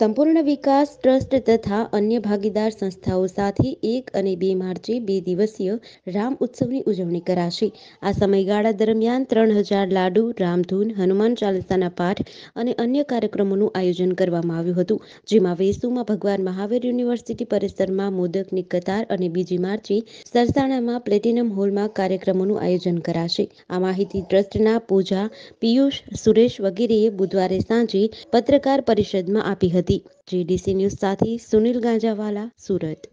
સંપૂર્ણ વિકાસ ટ્રસ્ટ તથા અન્ય ભાગીદાર સંસ્થાઓ સાથે એક અને બે માર્ચે બે દિવસીય રામ ઉત્સવની ઉજવણી કરાશે આ સમયગાળા દરમિયાન ત્રણ હજાર લાડુ રામધૂન હનુમાન ચાલીસાના પાઠ અને અન્ય કાર્યક્રમોનું આયોજન કરવામાં આવ્યું હતું જેમાં વેસુમાં ભગવાન મહાવીર યુનિવર્સિટી પરિસરમાં મોદકની કતાર અને બીજી માર્ચે સરસાણામાં પ્લેટિનમ હોલમાં કાર્યક્રમોનું આયોજન કરાશે આ માહિતી ટ્રસ્ટના પૂજા પિયુષ સુરેશ વગેરેએ બુધવારે સાંજે પત્રકાર પરિષદમાં આપી હતી હતી જીડીસી ન્યૂઝ સાથે સુનિલ ગાંજાવાલા સુરત